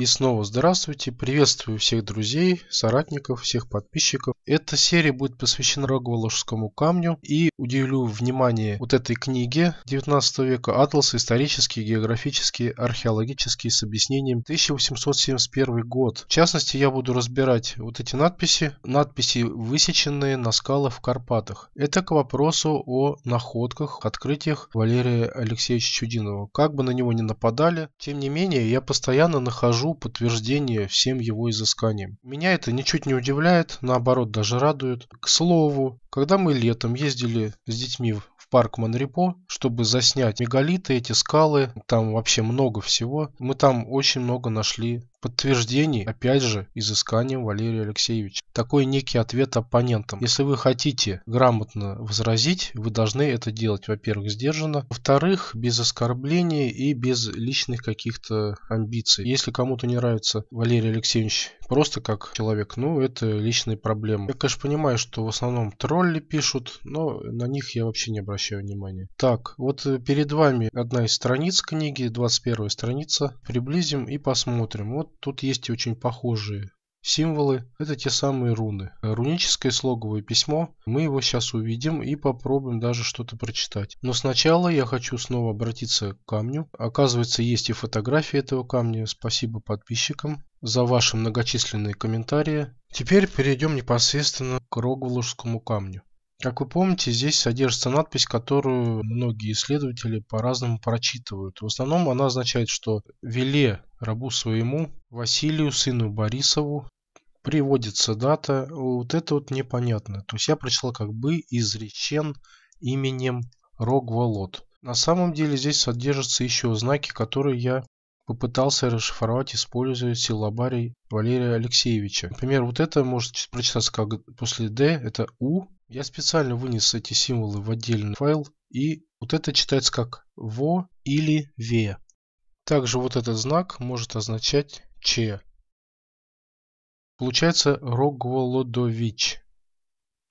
И снова здравствуйте, приветствую всех друзей, соратников, всех подписчиков. Эта серия будет посвящена Роговоложскому камню и уделю внимание вот этой книге 19 века «Атлас. Исторические, географические, археологические с объяснением 1871 год». В частности, я буду разбирать вот эти надписи, надписи, высеченные на скалах в Карпатах. Это к вопросу о находках, открытиях Валерия Алексеевича Чудинова. Как бы на него ни нападали, тем не менее, я постоянно нахожу нахожу подтверждение всем его изысканиям. Меня это ничуть не удивляет, наоборот, даже радует. К слову, когда мы летом ездили с детьми в парк Монрепо, чтобы заснять мегалиты, эти скалы, там вообще много всего, мы там очень много нашли подтверждений, опять же, изысканием Валерия Алексеевича. Такой некий ответ оппонентам. Если вы хотите грамотно возразить, вы должны это делать, во-первых, сдержанно, во-вторых, без оскорблений и без личных каких-то амбиций. Если кому-то не нравится Валерий Алексеевич просто как человек, ну, это личные проблемы. Я, конечно, понимаю, что в основном тролль пароли пишут, но на них я вообще не обращаю внимания. Так, вот э, перед вами одна из страниц книги, 21 страница. Приблизим и посмотрим. Вот тут есть очень похожие Символы – это те самые руны. Руническое слоговое письмо, мы его сейчас увидим и попробуем даже что-то прочитать. Но сначала я хочу снова обратиться к камню. Оказывается, есть и фотографии этого камня. Спасибо подписчикам за ваши многочисленные комментарии. Теперь перейдем непосредственно к Рогволжскому камню. Как вы помните, здесь содержится надпись, которую многие исследователи по-разному прочитывают. В основном она означает, что Веле рабу своему, Василию, сыну Борисову, приводится дата, вот это вот непонятно. То есть я прочитал как бы изречен именем Рогволод. На самом деле здесь содержатся еще знаки, которые я попытался расшифровать, используя силабарий Валерия Алексеевича. Например, вот это может прочитаться как после D, это U. Я специально вынес эти символы в отдельный файл, и вот это читается как ВО или ВЕ. Также вот этот знак может означать Че. Получается Рогволодович.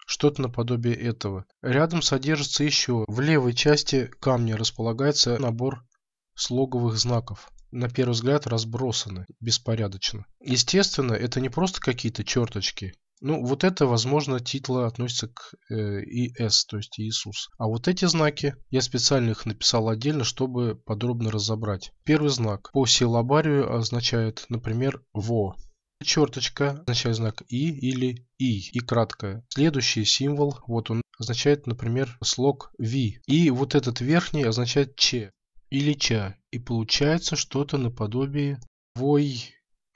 Что-то наподобие этого. Рядом содержится еще. В левой части камня располагается набор слоговых знаков. На первый взгляд разбросаны беспорядочно. Естественно, это не просто какие-то черточки. Ну, вот это, возможно, титла относится к э, ИС, то есть Иисус. А вот эти знаки, я специально их написал отдельно, чтобы подробно разобрать. Первый знак по силабарию означает, например, «во». Черточка означает знак «и» или «и», «и» краткое. Следующий символ, вот он, означает, например, слог «ви». И вот этот верхний означает «че» или «ча». И получается что-то наподобие «вой»,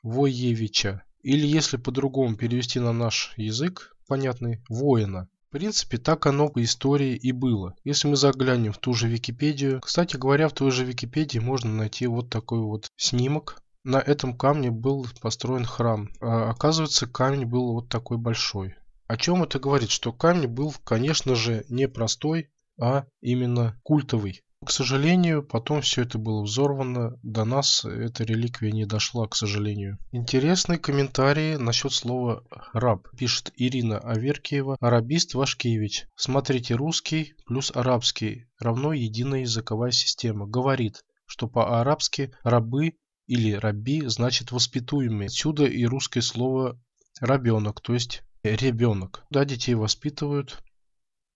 «воевича». Или, если по-другому перевести на наш язык, понятный, воина. В принципе, так оно по истории и было. Если мы заглянем в ту же Википедию, кстати говоря, в той же Википедии можно найти вот такой вот снимок. На этом камне был построен храм. А, оказывается, камень был вот такой большой. О чем это говорит? Что камень был, конечно же, не простой, а именно культовый. К сожалению, потом все это было взорвано, до нас эта реликвия не дошла, к сожалению. Интересные комментарии насчет слова «раб», пишет Ирина Аверкиева, «Арабист Вашкевич. Смотрите русский плюс арабский равно единая языковая система. Говорит, что по-арабски «рабы» или «раби» значит «воспитуемые». Отсюда и русское слово «рабенок», то есть «ребенок». Да, детей воспитывают,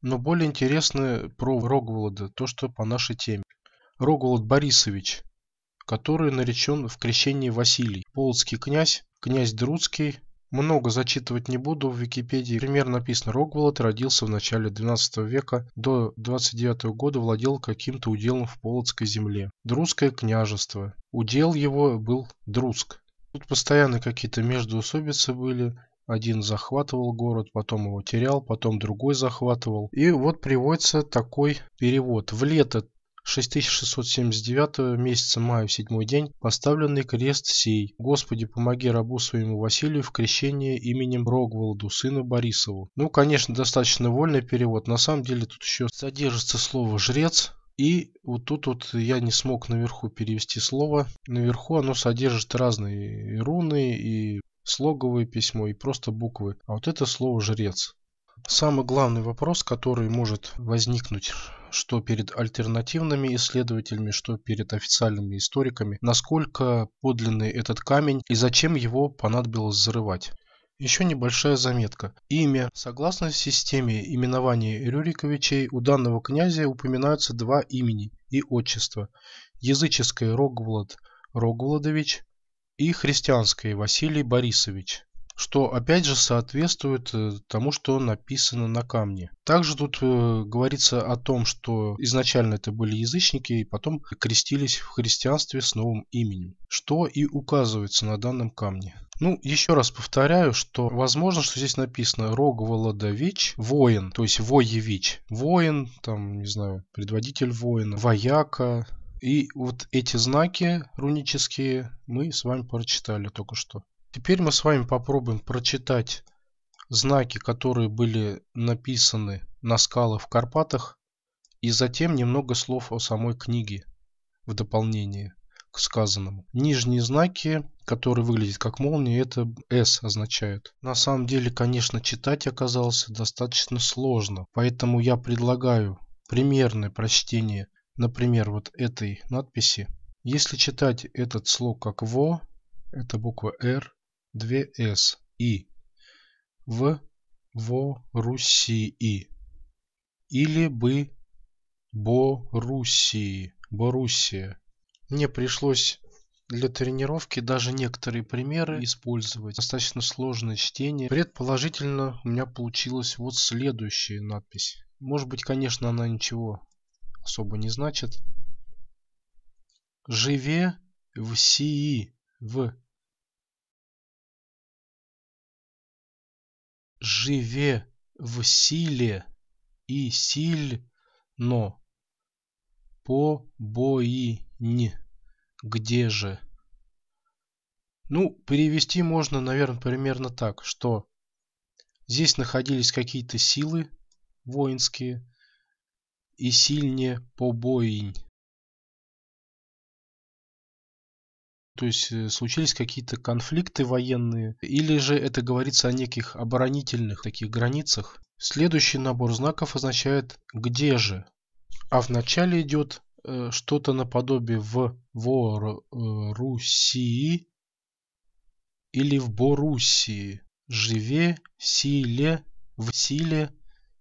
но более интересно про Рогволода, то, что по нашей теме. Рогволод Борисович, который наречен в крещении Василий, полоцкий князь, князь Друцкий. Много зачитывать не буду, в Википедии примерно написано Рогволод родился в начале 12 века, до 29 года владел каким-то уделом в Полоцкой земле. друцкое княжество. Удел его был друцк. Тут постоянно какие-то междоусобицы были, один захватывал город, потом его терял, потом другой захватывал. И вот приводится такой перевод. В лето 6679 месяца мая в седьмой день, поставленный крест сей. Господи, помоги рабу своему Василию в крещении именем Рогволоду, сына Борисову. Ну, конечно, достаточно вольный перевод. На самом деле тут еще содержится слово «жрец», и вот тут вот я не смог наверху перевести слово. Наверху оно содержит разные руны и слоговое письмо и просто буквы, а вот это слово «жрец». Самый главный вопрос, который может возникнуть что перед альтернативными исследователями, что перед официальными историками, насколько подлинный этот камень и зачем его понадобилось взрывать. Еще небольшая заметка. Имя. Согласно системе именования Рюриковичей, у данного князя упоминаются два имени и отчества. Языческое Рогволод Рогволодович и Христианской Василий Борисович что опять же соответствует э, тому, что написано на камне. Также тут э, говорится о том, что изначально это были язычники и потом крестились в христианстве с новым именем, что и указывается на данном камне. Ну, еще раз повторяю, что возможно, что здесь написано Рогволодович, воин, то есть воевич, воин, там, не знаю, предводитель воина, вояка, и вот эти знаки рунические мы с вами прочитали только что. Теперь мы с вами попробуем прочитать знаки, которые были написаны на скалах в Карпатах, и затем немного слов о самой книге в дополнение к сказанному. Нижние знаки, которые выглядят как молнии, это S означают. На самом деле, конечно, читать оказалось достаточно сложно, поэтому я предлагаю примерное прочтение например, вот этой надписи, если читать этот слог как «во», это буква «р», 2 «с» и «в», «во», «руссии» или бы Руси, «боруссия». Мне пришлось для тренировки даже некоторые примеры использовать. Достаточно сложное чтение. Предположительно, у меня получилась вот следующая надпись. Может быть, конечно, она ничего особо не значит. Живе в сии, в живе в силе и сильно по не. Где же? Ну, перевести можно, наверное, примерно так, что здесь находились какие-то силы воинские, и сильнее побоинь. То есть э, случились какие-то конфликты военные, или же это говорится о неких оборонительных таких границах. Следующий набор знаков означает «где же?», а в начале идет э, что-то наподобие «в Воруссии» э, или «в Боруссии», «живе», «силе», «в силе»,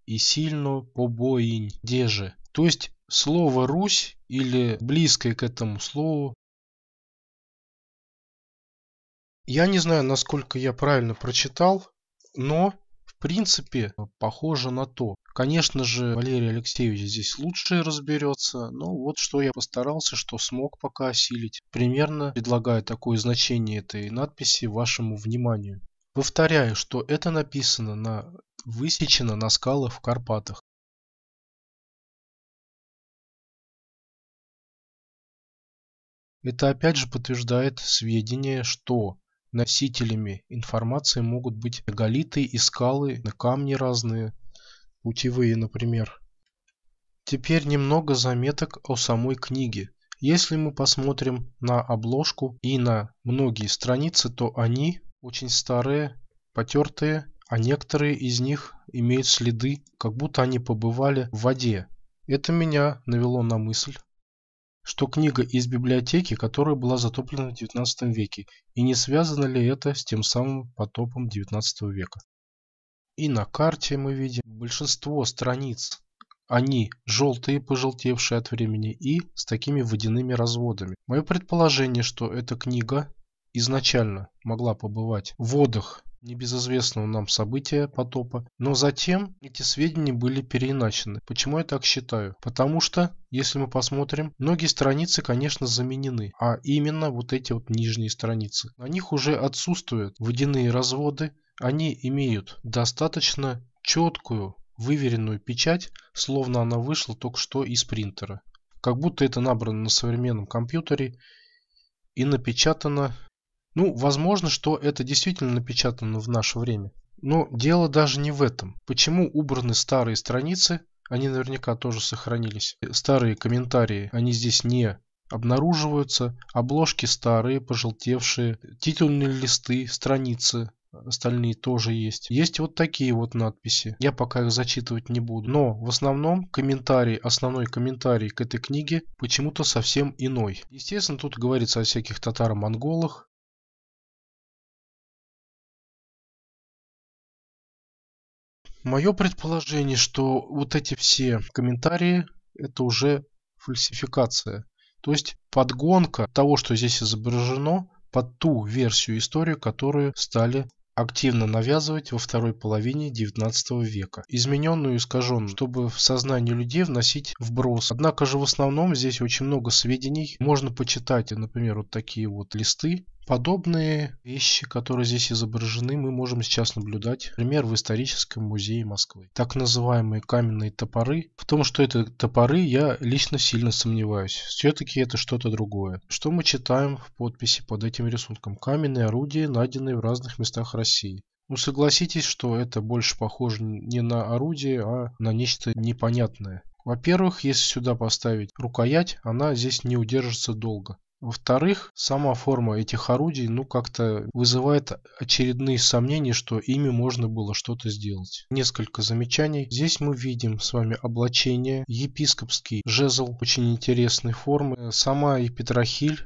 и сильно побоинь деже. То есть слово «Русь» или близкое к этому слову я не знаю, насколько я правильно прочитал, но в принципе похоже на то. Конечно же, Валерий Алексеевич здесь лучше разберется, но вот что я постарался, что смог пока осилить. Примерно предлагаю такое значение этой надписи вашему вниманию. Повторяю, что это написано на высечена на скалах в Карпатах. Это опять же подтверждает сведения, что носителями информации могут быть галиты и скалы, камни разные, путевые, например. Теперь немного заметок о самой книге. Если мы посмотрим на обложку и на многие страницы, то они очень старые, потертые а некоторые из них имеют следы, как будто они побывали в воде. Это меня навело на мысль, что книга из библиотеки, которая была затоплена в XIX веке, и не связано ли это с тем самым потопом XIX века. И на карте мы видим большинство страниц. Они желтые, пожелтевшие от времени, и с такими водяными разводами. Мое предположение, что эта книга изначально могла побывать в водах небезызвестного нам события потопа. Но затем эти сведения были переиначены. Почему я так считаю? Потому что, если мы посмотрим, многие страницы, конечно, заменены, а именно вот эти вот нижние страницы. На них уже отсутствуют водяные разводы, они имеют достаточно четкую выверенную печать, словно она вышла только что из принтера. Как будто это набрано на современном компьютере и напечатано ну, возможно, что это действительно напечатано в наше время. Но дело даже не в этом. Почему убраны старые страницы, они наверняка тоже сохранились. Старые комментарии, они здесь не обнаруживаются. Обложки старые, пожелтевшие, титульные листы, страницы остальные тоже есть. Есть вот такие вот надписи. Я пока их зачитывать не буду. Но в основном комментарий, основной комментарий к этой книге почему-то совсем иной. Естественно, тут говорится о всяких татаро-монголах, Мое предположение, что вот эти все комментарии – это уже фальсификация. То есть подгонка того, что здесь изображено, под ту версию истории, которую стали активно навязывать во второй половине XIX века, измененную и искаженную, чтобы в сознание людей вносить вброс. Однако же в основном здесь очень много сведений. Можно почитать, например, вот такие вот листы Подобные вещи, которые здесь изображены, мы можем сейчас наблюдать, например, в историческом музее Москвы. Так называемые каменные топоры. В том, что это топоры, я лично сильно сомневаюсь. Все-таки это что-то другое. Что мы читаем в подписи под этим рисунком? Каменные орудия, найденные в разных местах России. Ну, согласитесь, что это больше похоже не на орудие, а на нечто непонятное. Во-первых, если сюда поставить рукоять, она здесь не удержится долго. Во-вторых, сама форма этих орудий, ну, как-то вызывает очередные сомнения, что ими можно было что-то сделать. Несколько замечаний. Здесь мы видим с вами облачение, епископский жезл очень интересной формы, сама епитрахиль,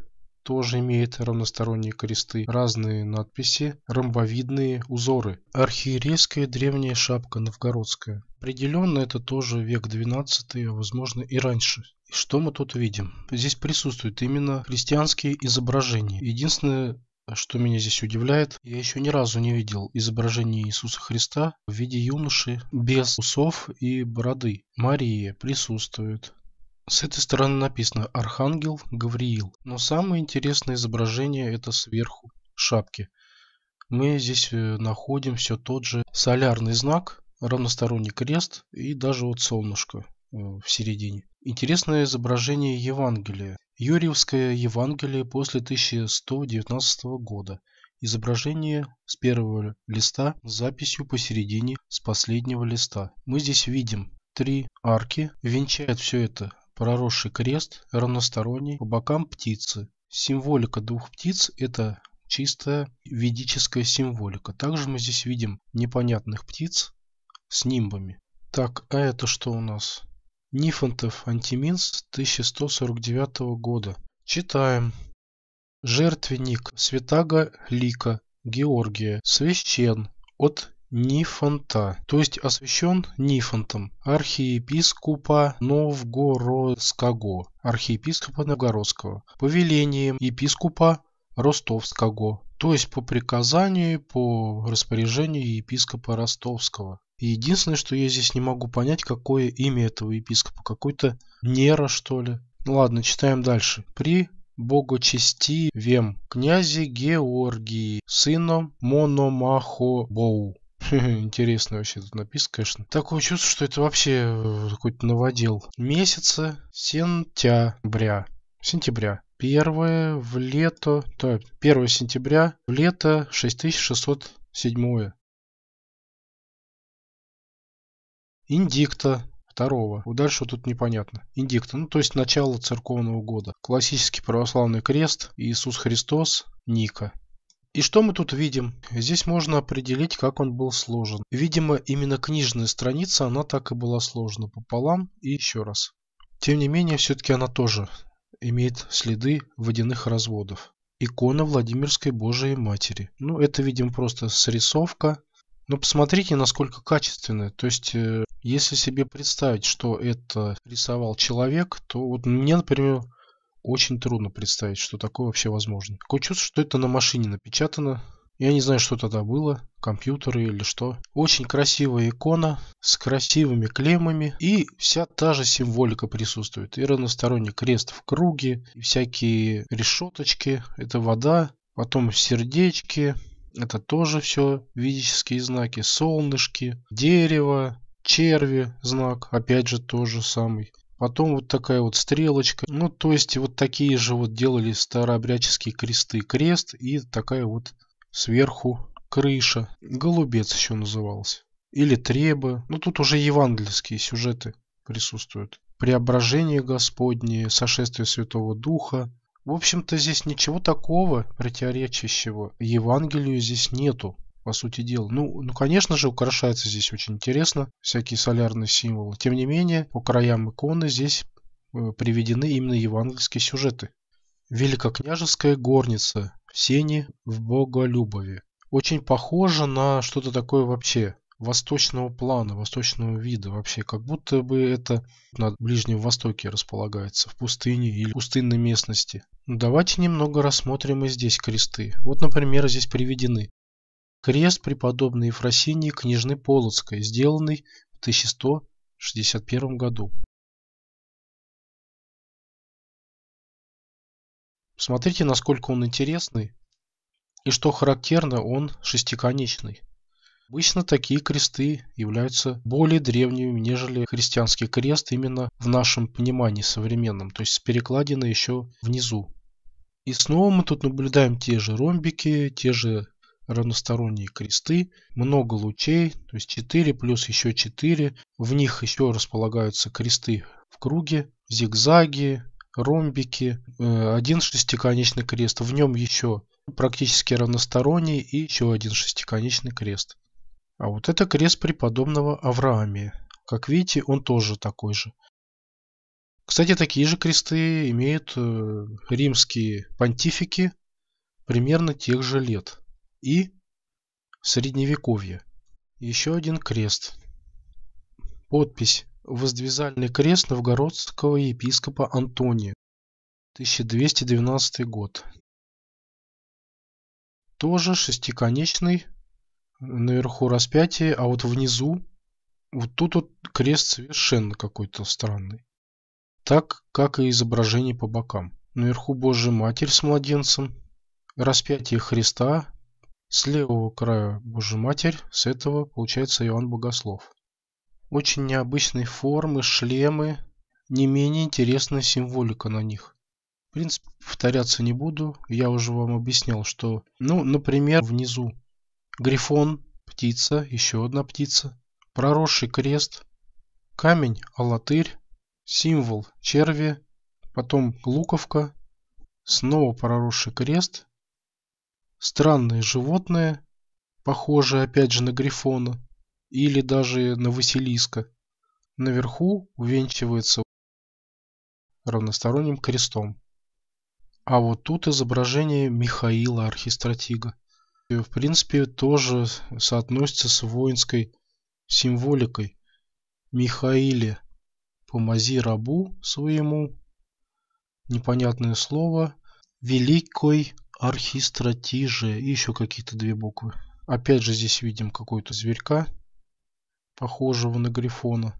тоже имеет равносторонние кресты, разные надписи, ромбовидные узоры. Архиерейская древняя шапка новгородская. Определенно это тоже век 12, а возможно и раньше. И что мы тут видим? Здесь присутствуют именно христианские изображения. Единственное, что меня здесь удивляет, я еще ни разу не видел изображение Иисуса Христа в виде юноши без усов и бороды. Мария присутствует. С этой стороны написано «Архангел Гавриил». Но самое интересное изображение это сверху шапки. Мы здесь э, находим все тот же солярный знак, равносторонний крест и даже вот солнышко э, в середине. Интересное изображение Евангелия. Юрьевское Евангелие после 1119 года. Изображение с первого листа с записью посередине с последнего листа. Мы здесь видим три арки. Венчает все это проросший крест, равносторонний, по бокам птицы. Символика двух птиц – это чистая ведическая символика. Также мы здесь видим непонятных птиц с нимбами. Так, а это что у нас? Нифонтов Антиминс 1149 года. Читаем. Жертвенник Святаго Лика Георгия, священ от Нифонта, то есть освящен Нифонтом, архиепископа Новгородского, архиепископа Новгородского, повелением епископа Ростовского, то есть по приказанию, по распоряжению епископа Ростовского. единственное, что я здесь не могу понять, какое имя этого епископа, какой-то Нера, что ли. Ну ладно, читаем дальше. При богочести вем князе Георгии, сыном Мономахобоу, Интересно вообще тут написано, конечно. Такое чувство, что это вообще э, какой-то новодел. Месяца сентября. Сентября. Первое в лето... Так, 1 сентября в лето 6607. Индикта второго. Вот дальше вот тут непонятно. Индикта, ну то есть начало церковного года. Классический православный крест, Иисус Христос, Ника. И что мы тут видим? Здесь можно определить, как он был сложен. Видимо, именно книжная страница, она так и была сложена пополам и еще раз. Тем не менее, все-таки она тоже имеет следы водяных разводов. Икона Владимирской Божией Матери. Ну, это, видимо, просто срисовка. Но посмотрите, насколько качественная. То есть, э, если себе представить, что это рисовал человек, то вот мне, например, очень трудно представить, что такое вообще возможно. Такое чувство, что это на машине напечатано. Я не знаю, что тогда было, компьютеры или что. Очень красивая икона с красивыми клеммами и вся та же символика присутствует. И разносторонний крест в круге, и всякие решеточки, это вода, потом сердечки, это тоже все ведические знаки, солнышки, дерево, черви знак, опять же тот же самый. Потом вот такая вот стрелочка. Ну, то есть вот такие же вот делали старообрядческие кресты. Крест и такая вот сверху крыша. Голубец еще назывался. Или требы. Ну, тут уже евангельские сюжеты присутствуют. Преображение Господнее, сошествие Святого Духа. В общем-то, здесь ничего такого, противоречащего Евангелию, здесь нету по сути дела. Ну, ну, конечно же, украшается здесь очень интересно, всякие солярные символы. Тем не менее, по краям иконы здесь э, приведены именно евангельские сюжеты. Великокняжеская горница в сене в Боголюбове. Очень похоже на что-то такое вообще восточного плана, восточного вида вообще. Как будто бы это на Ближнем Востоке располагается, в пустыне или пустынной местности. Ну, давайте немного рассмотрим и здесь кресты. Вот, например, здесь приведены Крест преподобной Ефросинии княжны Полоцкой, сделанный в 1161 году. Смотрите, насколько он интересный и, что характерно, он шестиконечный. Обычно такие кресты являются более древними, нежели христианский крест именно в нашем понимании современном, то есть с перекладиной еще внизу. И снова мы тут наблюдаем те же ромбики, те же равносторонние кресты, много лучей, то есть 4 плюс еще 4. В них еще располагаются кресты в круге, зигзаги, ромбики, э, один шестиконечный крест, в нем еще практически равносторонний и еще один шестиконечный крест. А вот это крест преподобного Авраамия. Как видите, он тоже такой же. Кстати, такие же кресты имеют э, римские понтифики примерно тех же лет и Средневековье. Еще один крест. Подпись «Воздвизальный крест новгородского епископа Антония, 1219 год». Тоже шестиконечный, наверху распятие, а вот внизу, вот тут вот крест совершенно какой-то странный. Так, как и изображение по бокам. Наверху Божья Матерь с младенцем, распятие Христа с левого края Божья Матерь, с этого получается Иоанн Богослов. Очень необычные формы, шлемы, не менее интересная символика на них. В принципе, повторяться не буду, я уже вам объяснял, что, ну, например, внизу грифон, птица, еще одна птица, проросший крест, камень, алатырь, символ черви, потом луковка, снова проросший крест – Странное животное, похожее опять же на грифона или даже на василиска, наверху увенчивается равносторонним крестом. А вот тут изображение Михаила Архистратига. И, в принципе, тоже соотносится с воинской символикой. Михаиле, помози рабу своему, непонятное слово, великой архистратиже и еще какие-то две буквы. Опять же здесь видим какой-то зверька, похожего на грифона.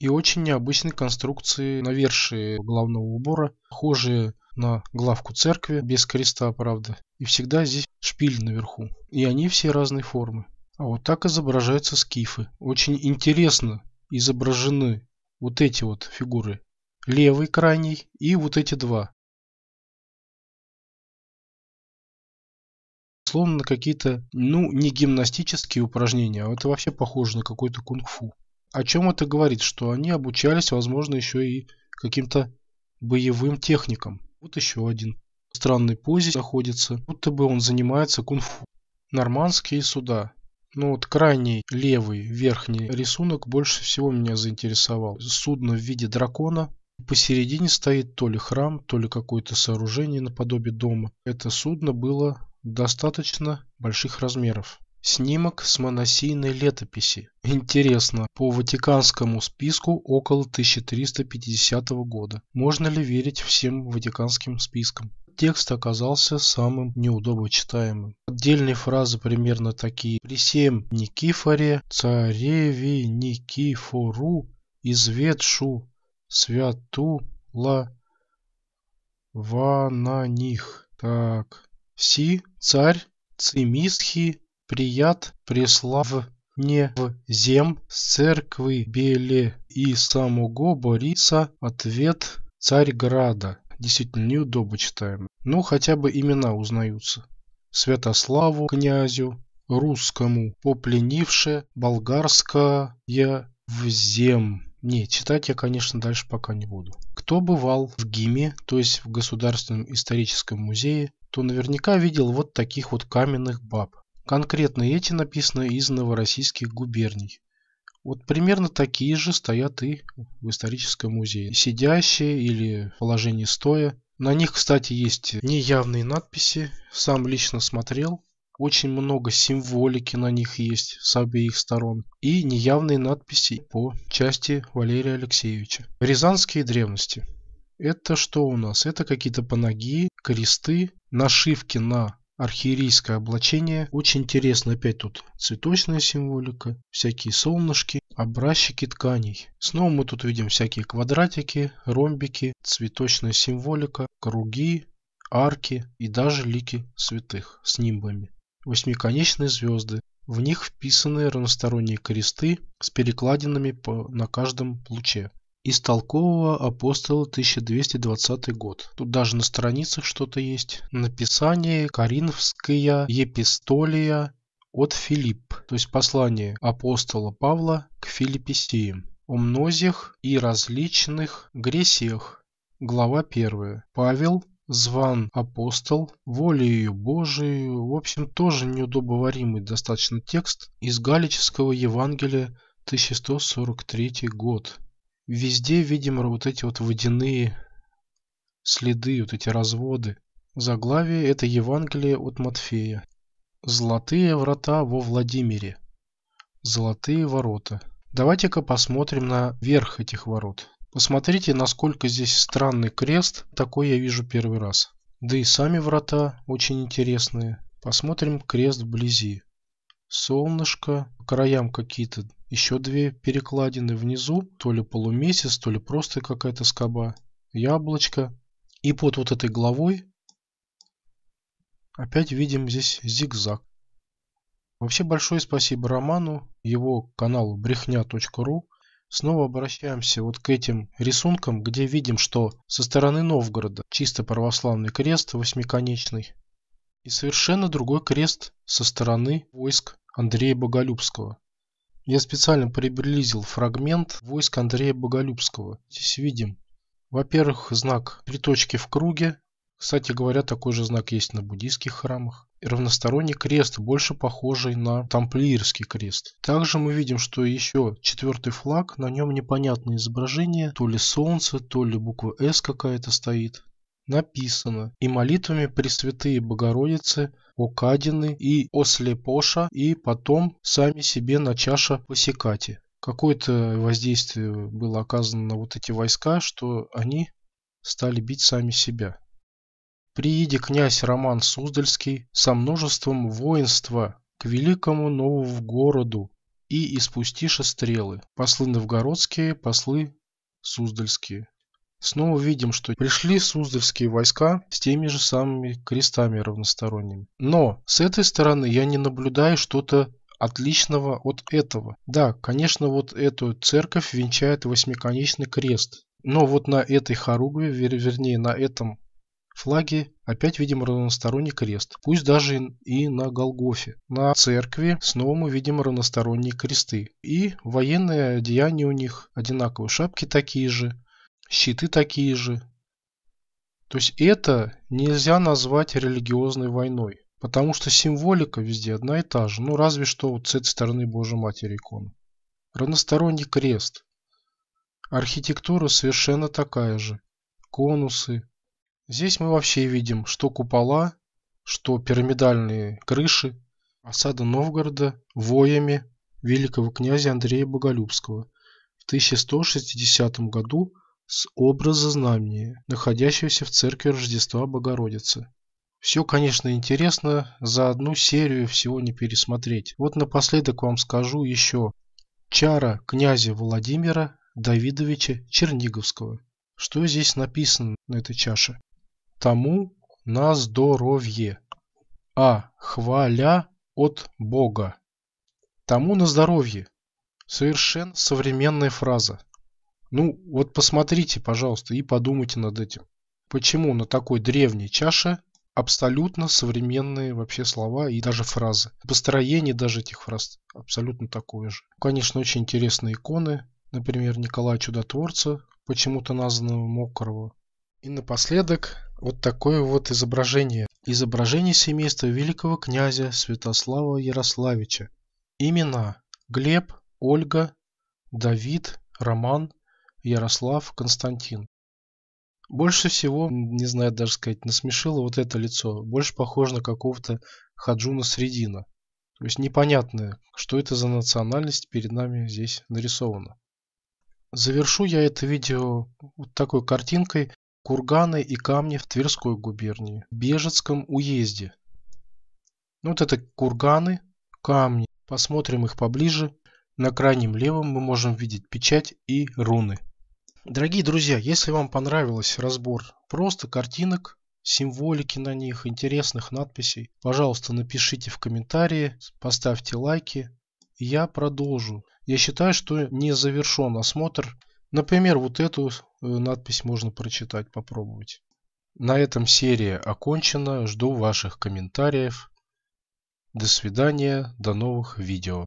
И очень необычной конструкции навершие главного убора, похожие на главку церкви, без креста, правда. И всегда здесь шпиль наверху. И они все разной формы. А вот так изображаются скифы. Очень интересно изображены вот эти вот фигуры. Левый крайний и вот эти два. словно на какие-то, ну, не гимнастические упражнения, а это вообще похоже на какой-то кунг-фу. О чем это говорит? Что они обучались, возможно, еще и каким-то боевым техникам. Вот еще один. странный странной позе находится, будто бы он занимается кунг-фу. Нормандские суда. Ну вот крайний левый верхний рисунок больше всего меня заинтересовал. Судно в виде дракона. Посередине стоит то ли храм, то ли какое-то сооружение наподобие дома. Это судно было достаточно больших размеров. Снимок с моносейной летописи. Интересно, по Ватиканскому списку около 1350 года. Можно ли верить всем Ватиканским спискам? Текст оказался самым неудобно читаемым. Отдельные фразы примерно такие. при «Присем Никифоре, цареви Никифору, изведшу святу ла ва на них. Так, Си, царь, Цимисхи, прият, прислав не в зем с церкви Беле и самого Бориса ответ царь града действительно неудобно читаем. Ну, хотя бы имена узнаются. Святославу князю, русскому, попленивше болгарское в зем. Не, читать я, конечно, дальше пока не буду. Кто бывал в ГИМе, то есть в Государственном историческом музее, то наверняка видел вот таких вот каменных баб. Конкретно эти написаны из новороссийских губерний. Вот примерно такие же стоят и в историческом музее. Сидящие или в положении стоя. На них, кстати, есть неявные надписи. Сам лично смотрел. Очень много символики на них есть с обеих сторон. И неявные надписи по части Валерия Алексеевича. Рязанские древности. Это что у нас? Это какие-то панаги, кресты, нашивки на архиерейское облачение. Очень интересно опять тут цветочная символика, всякие солнышки, образчики тканей. Снова мы тут видим всякие квадратики, ромбики, цветочная символика, круги, арки и даже лики святых с нимбами. Восьмиконечные звезды. В них вписаны равносторонние кресты с перекладинами по, на каждом луче. Из Толкового апостола 1220 год. Тут даже на страницах что-то есть. Написание Коринфская епистолия от Филипп, то есть послание апостола Павла к филиппийцам о мнозих и различных грехах. Глава 1. Павел, зван апостол, волею Божию, в общем, тоже неудобоваримый достаточно текст из Галического Евангелия 1143 год везде видим вот эти вот водяные следы, вот эти разводы. Заглавие – это Евангелие от Матфея. Золотые врата во Владимире. Золотые ворота. Давайте-ка посмотрим на верх этих ворот. Посмотрите, насколько здесь странный крест. Такой я вижу первый раз. Да и сами врата очень интересные. Посмотрим крест вблизи солнышко, по краям какие-то еще две перекладины внизу, то ли полумесяц, то ли просто какая-то скоба, яблочко. И под вот этой главой опять видим здесь зигзаг. Вообще большое спасибо Роману, его каналу брехня.ру. Снова обращаемся вот к этим рисункам, где видим, что со стороны Новгорода чисто православный крест восьмиконечный, и совершенно другой крест со стороны войск Андрея Боголюбского. Я специально приблизил фрагмент войск Андрея Боголюбского. Здесь видим, во-первых, знак три точки в круге. Кстати говоря, такой же знак есть на буддийских храмах. И равносторонний крест, больше похожий на тамплиерский крест. Также мы видим, что еще четвертый флаг, на нем непонятное изображение, то ли солнце, то ли буква «С» какая-то стоит написано «И молитвами Пресвятые Богородицы о Кадины и о Слепоша и потом сами себе на чаша посекати». Какое-то воздействие было оказано на вот эти войска, что они стали бить сами себя. Прииде князь Роман Суздальский со множеством воинства к великому новому городу и испустиша стрелы. Послы новгородские, послы суздальские. Снова видим, что пришли суздальские войска с теми же самыми крестами равносторонними. Но с этой стороны я не наблюдаю что-то отличного от этого. Да, конечно, вот эту церковь венчает восьмиконечный крест. Но вот на этой хоругве, вер вернее на этом флаге опять видим равносторонний крест. Пусть даже и на Голгофе. На церкви снова мы видим равносторонние кресты. И военные одеяния у них одинаковые. Шапки такие же щиты такие же. То есть это нельзя назвать религиозной войной, потому что символика везде одна и та же, ну разве что вот с этой стороны Божьей Матери икона. Равносторонний крест. Архитектура совершенно такая же. Конусы. Здесь мы вообще видим, что купола, что пирамидальные крыши осада Новгорода воями великого князя Андрея Боголюбского в 1160 году с образа знамения, находящегося в церкви Рождества Богородицы. Все, конечно, интересно, за одну серию всего не пересмотреть. Вот напоследок вам скажу еще «Чара князя Владимира Давидовича Черниговского». Что здесь написано на этой чаше? Тому на здоровье. А. Хваля от Бога. Тому на здоровье. Совершенно современная фраза. Ну, вот посмотрите, пожалуйста, и подумайте над этим. Почему на такой древней чаше абсолютно современные вообще слова и даже фразы. Построение даже этих фраз абсолютно такое же. Конечно, очень интересные иконы, например, Николая Чудотворца, почему-то названного Мокрого. И напоследок вот такое вот изображение. Изображение семейства великого князя Святослава Ярославича. Имена Глеб, Ольга, Давид, Роман, Ярослав Константин. Больше всего, не знаю даже сказать, насмешило вот это лицо. Больше похоже на какого-то Хаджуна Средина. То есть непонятное, что это за национальность перед нами здесь нарисована. Завершу я это видео вот такой картинкой курганы и камни в Тверской губернии, Бежецком уезде. Ну, вот это курганы, камни. Посмотрим их поближе. На крайнем левом мы можем видеть печать и руны. Дорогие друзья, если вам понравился разбор просто картинок, символики на них, интересных надписей, пожалуйста, напишите в комментарии, поставьте лайки. Я продолжу. Я считаю, что не завершен осмотр. Например, вот эту э, надпись можно прочитать, попробовать. На этом серия окончена. Жду ваших комментариев. До свидания, до новых видео.